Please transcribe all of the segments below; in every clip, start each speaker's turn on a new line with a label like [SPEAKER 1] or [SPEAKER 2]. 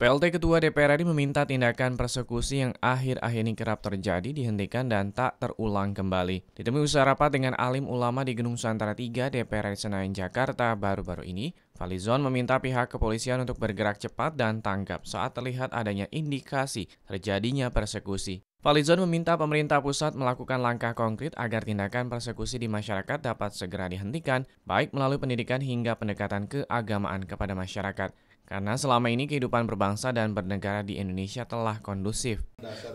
[SPEAKER 1] PLT Ketua DPR RI meminta tindakan persekusi yang akhir-akhir ini kerap terjadi dihentikan dan tak terulang kembali. Ditemui usaha rapat dengan alim ulama di Gedung Nusantara 3 DPR Senayan Jakarta baru-baru ini, Falizon meminta pihak kepolisian untuk bergerak cepat dan tanggap saat terlihat adanya indikasi terjadinya persekusi. Falizon meminta pemerintah pusat melakukan langkah konkret agar tindakan persekusi di masyarakat dapat segera dihentikan, baik melalui pendidikan hingga pendekatan keagamaan kepada masyarakat. Karena selama ini kehidupan berbangsa dan bernegara
[SPEAKER 2] di Indonesia telah kondusif.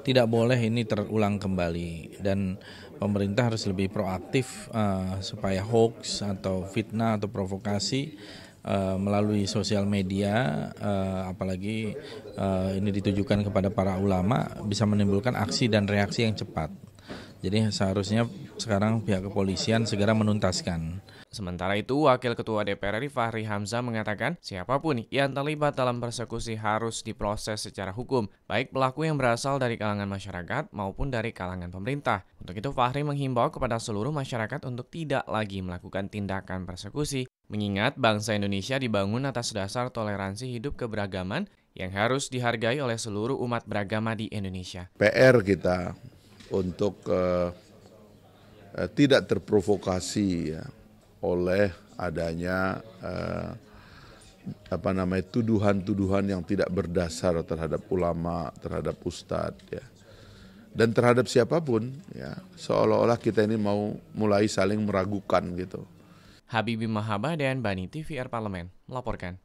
[SPEAKER 2] Tidak boleh ini terulang kembali dan pemerintah harus lebih proaktif uh, supaya hoax atau fitnah atau provokasi uh, melalui sosial media uh, apalagi uh, ini ditujukan kepada para ulama bisa menimbulkan aksi dan reaksi yang cepat. Jadi seharusnya sekarang pihak kepolisian segera menuntaskan. Sementara
[SPEAKER 1] itu, Wakil Ketua DPR RI Fahri Hamzah mengatakan, siapapun yang terlibat dalam persekusi harus diproses secara hukum, baik pelaku yang berasal dari kalangan masyarakat maupun dari kalangan pemerintah. Untuk itu, Fahri menghimbau kepada seluruh masyarakat untuk tidak lagi melakukan tindakan persekusi, mengingat bangsa Indonesia dibangun atas dasar toleransi hidup keberagaman yang harus dihargai oleh seluruh umat beragama di Indonesia.
[SPEAKER 3] PR kita untuk uh, uh, tidak terprovokasi ya, oleh adanya uh, apa namanya tuduhan-tuduhan yang tidak berdasar terhadap ulama, terhadap ustadz ya. Dan terhadap siapapun ya, seolah-olah kita ini mau mulai saling meragukan gitu.
[SPEAKER 1] Habibie Mahaba dan Bani TVR Parlemen melaporkan.